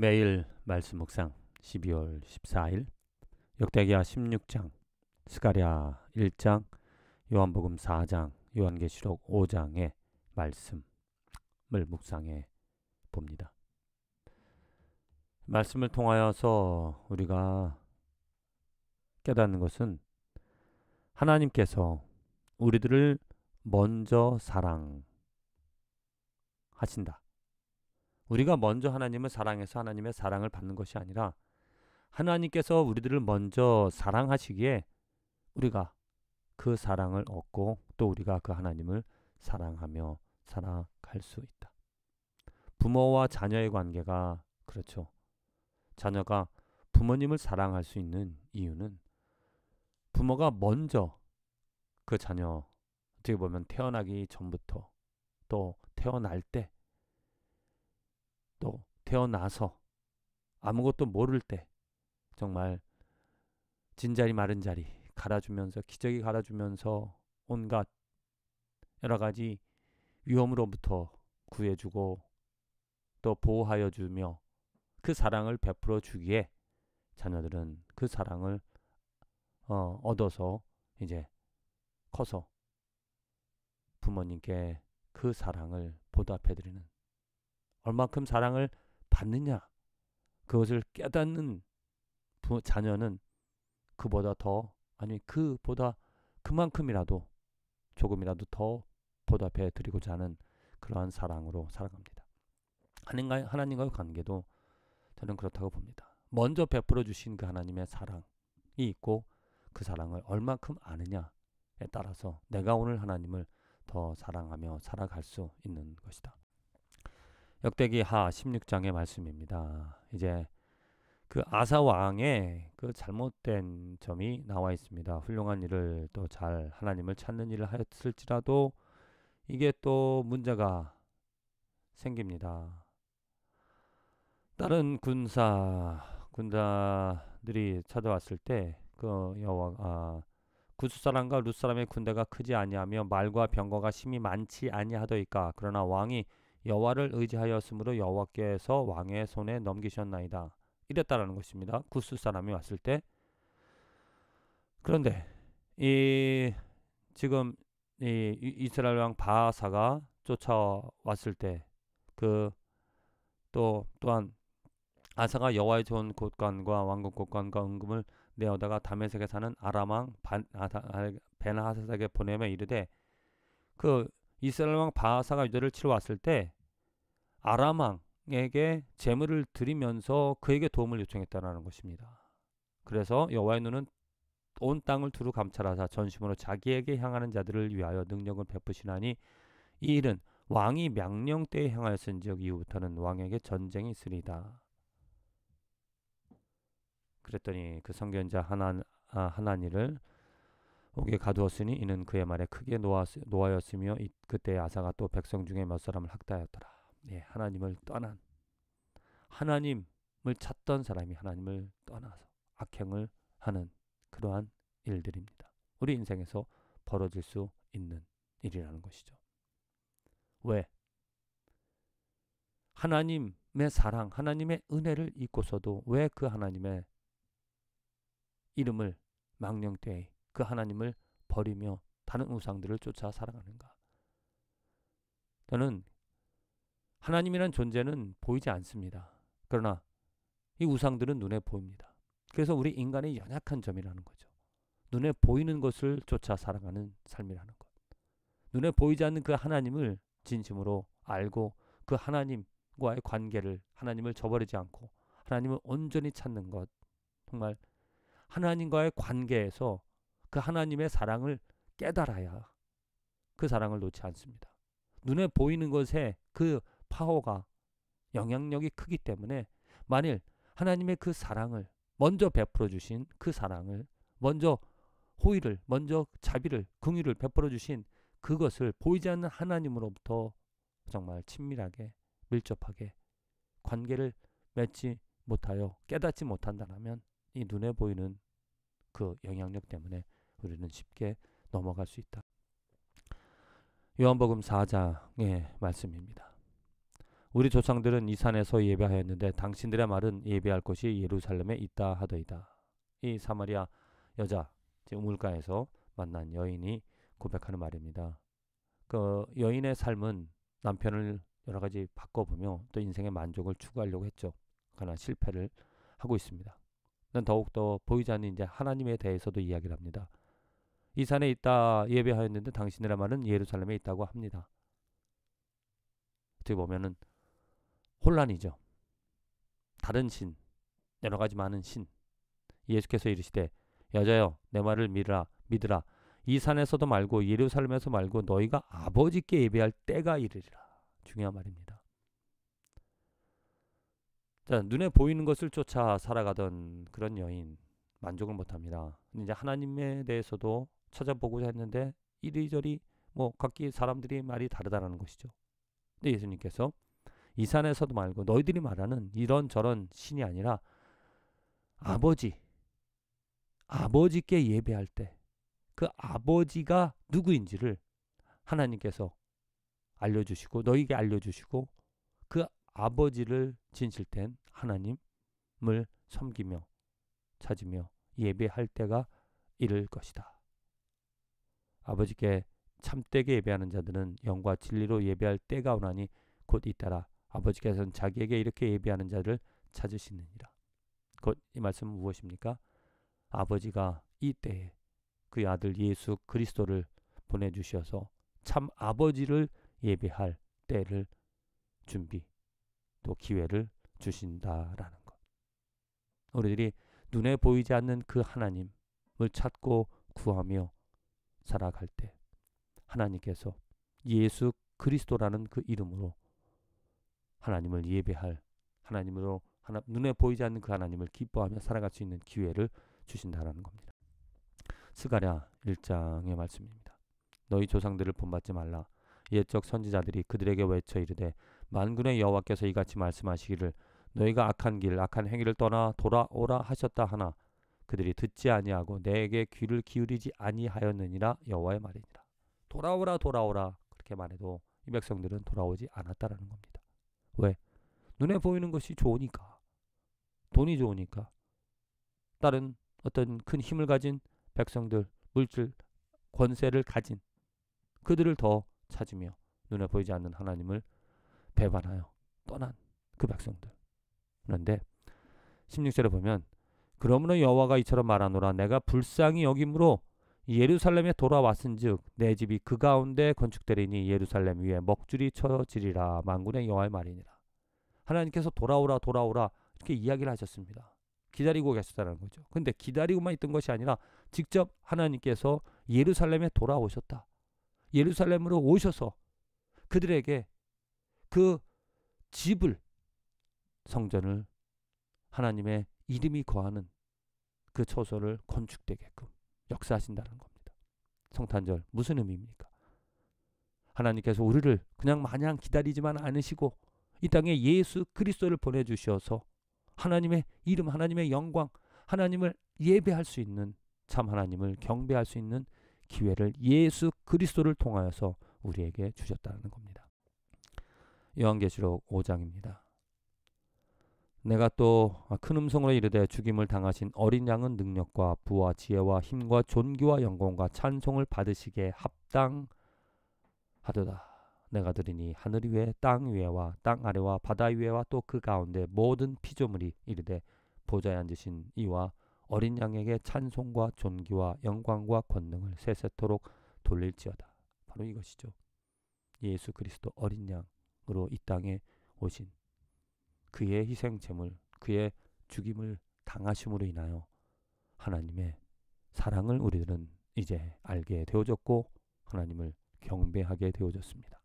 매일 말씀 묵상 12월 14일 역대기하 16장 스가랴 1장 요한복음 4장 요한계시록 5장의 말씀을 묵상해 봅니다. 말씀을 통하여서 우리가 깨닫는 것은 하나님께서 우리들을 먼저 사랑하신다. 우리가 먼저 하나님을 사랑해서 하나님의 사랑을 받는 것이 아니라 하나님께서 우리들을 먼저 사랑하시기에 우리가 그 사랑을 얻고 또 우리가 그 하나님을 사랑하며 살아갈 수 있다. 부모와 자녀의 관계가 그렇죠. 자녀가 부모님을 사랑할 수 있는 이유는 부모가 먼저 그 자녀 어떻게 보면 태어나기 전부터 또 태어날 때또 태어나서 아무것도 모를 때 정말 진자리 마른 자리 갈아주면서 기저귀 갈아주면서 온갖 여러 가지 위험으로부터 구해주고 또 보호하여 주며 그 사랑을 베풀어 주기에 자녀들은 그 사랑을 어, 얻어서 이제 커서 부모님께 그 사랑을 보답해 드리는 얼만큼 사랑을 받느냐 그것을 깨닫는 부, 자녀는 그보다 더 아니 그보다 그만큼이라도 조금이라도 더 보답해 드리고자 하는 그러한 사랑으로 살아갑니다. 하나님과 하나님과의 관계도 저는 그렇다고 봅니다. 먼저 베풀어 주신 그 하나님의 사랑이 있고 그 사랑을 얼만큼 아느냐에 따라서 내가 오늘 하나님을 더 사랑하며 살아갈 수 있는 것이다. 역대기 하 16장의 말씀입니다. 이제 그 아사 왕의 그 잘못된 점이 나와 있습니다. 훌륭한 일을 또 잘 하나님을 찾는 일을 하였을지라도 이게 또 문제가 생깁니다. 다른 군사 군사들이 찾아왔을 때 그 여왕 아 구수 사람과 룻 사람의 군대가 크지 아니하며 말과 병거가 심히 많지 아니하더이까 그러나 왕이 여호와를 의지하였으므로 여호와께서 왕의 손에 넘기셨나이다. 이랬다라는 것입니다. 구스 사람이 왔을 때 그런데 이 지금 이 이스라엘 왕 바사가 쫓아왔을 때 그 또 또한 아사가 여호와의 좋은 곳간과 왕국 곳간과 은금을 내어다가 다메섹에 사는 아람왕 아, 벤하사색에 보내며 이르되 그 이스라엘 왕 바하사가 유대를 치러 왔을 때 아람 왕에게 재물을 드리면서 그에게 도움을 요청했다는 것입니다. 그래서 여호와의 눈은 온 땅을 두루 감찰하사 전심으로 자기에게 향하는 자들을 위하여 능력을 베푸시나니 이 일은 왕이 명령 때에 향하였은즉 이후부터는 왕에게 전쟁이 있으리다. 그랬더니 그 선견자 하나 아, 하나니를 거기에 가두었으니 이는 그의 말에 크게 노하였으며 그때 아사가 또 백성 중에 몇 사람을 학대하였더라. 예, 하나님을 떠난 하나님을 찾던 사람이 하나님을 떠나서 악행을 하는 그러한 일들입니다. 우리 인생에서 벌어질 수 있는 일이라는 것이죠. 왜? 하나님의 사랑, 하나님의 은혜를 잊고서도 왜 그 하나님의 이름을 망령되이 그 하나님을 버리며 다른 우상들을 쫓아 살아가는가? 저는 하나님이란 존재는 보이지 않습니다. 그러나 이 우상들은 눈에 보입니다. 그래서 우리 인간의 연약한 점이라는 거죠. 눈에 보이는 것을 쫓아 살아가는 삶이라는 것. 눈에 보이지 않는 그 하나님을 진심으로 알고 그 하나님과의 관계를 하나님을 저버리지 않고 하나님을 온전히 찾는 것. 정말 하나님과의 관계에서 그 하나님의 사랑을 깨달아야 그 사랑을 놓지 않습니다. 눈에 보이는 것에 그 파워가 영향력이 크기 때문에 만일 하나님의 그 사랑을 먼저 베풀어 주신 그 사랑을 먼저 호의를 먼저 자비를 긍휼을 베풀어 주신 그것을 보이지 않는 하나님으로부터 정말 친밀하게 밀접하게 관계를 맺지 못하여 깨닫지 못한다면 이 눈에 보이는 그 영향력 때문에 우리는 쉽게 넘어갈 수 있다. 요한복음 4장의 말씀입니다. 우리 조상들은 이 산에서 예배하였는데 당신들의 말은 예배할 곳이 예루살렘에 있다 하더이다. 이 사마리아 여자, 우물가에서 만난 여인이 고백하는 말입니다. 그 여인의 삶은 남편을 여러 가지 바꿔보며 또 인생의 만족을 추구하려고 했죠. 그러나 실패를 하고 있습니다. 더욱더 보이지 않는 이제 하나님에 대해서도 이야기를 합니다. 이 산에 있다 예배하였는데 당신이라 말은 예루살렘에 있다고 합니다. 어떻게 보면은 혼란이죠. 다른 신, 여러 가지 많은 신. 예수께서 이르시되 여자여 내 말을 믿으라 믿으라 이 산에서도 말고 예루살렘에서 말고 너희가 아버지께 예배할 때가 이르리라. 중요한 말입니다. 자, 눈에 보이는 것을 쫓아 살아가던 그런 여인 만족을 못합니다. 이제 하나님에 대해서도 찾아보고자 했는데 이리저리 뭐 각기 사람들이 말이 다르다라는 것이죠. 근데 예수님께서 이 산에서도 말고 너희들이 말하는 이런 저런 신이 아니라 아버지 아버지께 예배할 때 그 아버지가 누구인지를 하나님께서 알려주시고 너희에게 알려주시고 그 아버지를 진실된 하나님을 섬기며 찾으며 예배할 때가 이를 것이다. 아버지께 참되게 예배하는 자들은 영과 진리로 예배할 때가 오나니 곧 잇따라 아버지께서는 자기에게 이렇게 예배하는 자를 찾으시느니라. 곧 이 말씀은 무엇입니까? 아버지가 이 때에 그 아들 예수 그리스도를 보내주셔서 참 아버지를 예배할 때를 준비 또 기회를 주신다라는 것. 우리들이 눈에 보이지 않는 그 하나님을 찾고 구하며 살아갈 때 하나님께서 예수 그리스도라는 그 이름으로 하나님을 예배할 하나님으로 하나, 눈에 보이지 않는 그 하나님을 기뻐하며 살아갈 수 있는 기회를 주신다라는 겁니다. 스가랴 1장의 말씀입니다. 너희 조상들을 본받지 말라. 옛적 선지자들이 그들에게 외쳐 이르되 만군의 여호와께서 이같이 말씀하시기를 너희가 악한 길 악한 행위를 떠나 돌아오라 하셨다 하나 그들이 듣지 아니하고 내게 귀를 기울이지 아니하였느니라 여호와의 말이니라. 돌아오라 돌아오라 그렇게 말해도 이 백성들은 돌아오지 않았다라는 겁니다. 왜? 눈에 보이는 것이 좋으니까. 돈이 좋으니까. 다른 어떤 큰 힘을 가진 백성들, 물질, 권세를 가진 그들을 더 찾으며 눈에 보이지 않는 하나님을 배반하여 떠난 그 백성들. 그런데 16절에 보면 그러므로 여호와가 이처럼 말하노라 내가 불쌍히 여김으로 예루살렘에 돌아왔은즉 내 집이 그 가운데 건축되리니 예루살렘 위에 먹줄이 쳐지리라 만군의 여호와의 말이니라 하나님께서 돌아오라 돌아오라 이렇게 이야기를 하셨습니다. 기다리고 계셨다는 거죠. 근데 기다리고만 있던 것이 아니라 직접 하나님께서 예루살렘에 돌아오셨다. 예루살렘으로 오셔서 그들에게 그 집을 성전을 하나님의 이름이 거하는 그 처소를 건축되게끔 역사하신다는 겁니다. 성탄절 무슨 의미입니까? 하나님께서 우리를 그냥 마냥 기다리지만 않으시고 이 땅에 예수 그리스도를 보내주셔서 하나님의 이름, 하나님의 영광, 하나님을 예배할 수 있는 참 하나님을 경배할 수 있는 기회를 예수 그리스도를 통하여서 우리에게 주셨다는 겁니다. 요한계시록 5장입니다. 내가 또큰 아, 음성으로 이르되 죽임을 당하신 어린 양은 능력과 부와 지혜와 힘과 존귀와 영광과 찬송을 받으시게 합당하도다. 내가 들으니 하늘 위에 땅 위에와 땅 아래와 바다 위에와 또 그 가운데 모든 피조물이 이르되 보좌에 앉으신 이와 어린 양에게 찬송과 존귀와 영광과 권능을 세세토록 돌릴지어다. 바로 이것이죠. 예수 그리스도 어린 양으로 이 땅에 오신 그의 희생 제물, 그의 죽임을 당하심으로 인하여 하나님의 사랑을 우리들은 이제 알게 되어졌고 하나님을 경배하게 되어졌습니다.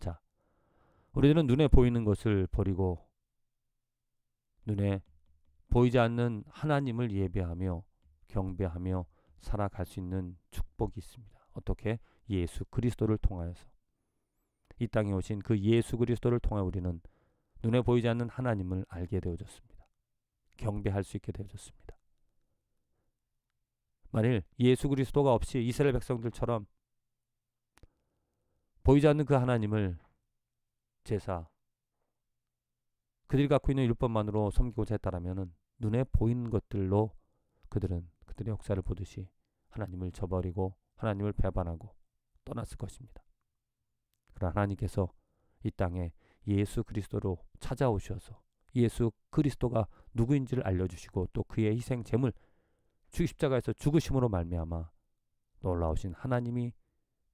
자, 우리들은 눈에 보이는 것을 버리고 눈에 보이지 않는 하나님을 예배하며 경배하며 살아갈 수 있는 축복이 있습니다. 어떻게? 예수 그리스도를 통하여서 이 땅에 오신 그 예수 그리스도를 통해 우리는 눈에 보이지 않는 하나님을 알게 되어졌습니다. 경배할 수 있게 되어졌습니다. 만일 예수 그리스도가 없이 이스라엘 백성들처럼 보이지 않는 그 하나님을 제사 그들이 갖고 있는 율법만으로 섬기고자 했다면 눈에 보이는 것들로 그들은 그들의 역사를 보듯이 하나님을 저버리고 하나님을 배반하고 떠났을 것입니다. 그러나 하나님께서 이 땅에 예수 그리스도로 찾아오셔서 예수 그리스도가 누구인지를 알려주시고 또 그의 희생 제물 주 십자가에서 죽으심으로 말미암아 놀라우신 하나님이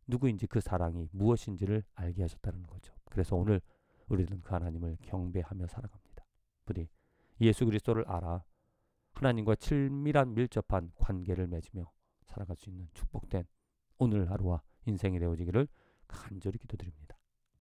누구인지 그 사랑이 무엇인지를 알게 하셨다는 거죠. 그래서 오늘 우리는 그 하나님을 경배하며 살아갑니다. 부디 예수 그리스도를 알아 하나님과 친밀한 밀접한 관계를 맺으며 살아갈 수 있는 축복된 오늘 하루와 인생이 되어지기를 간절히 기도드립니다.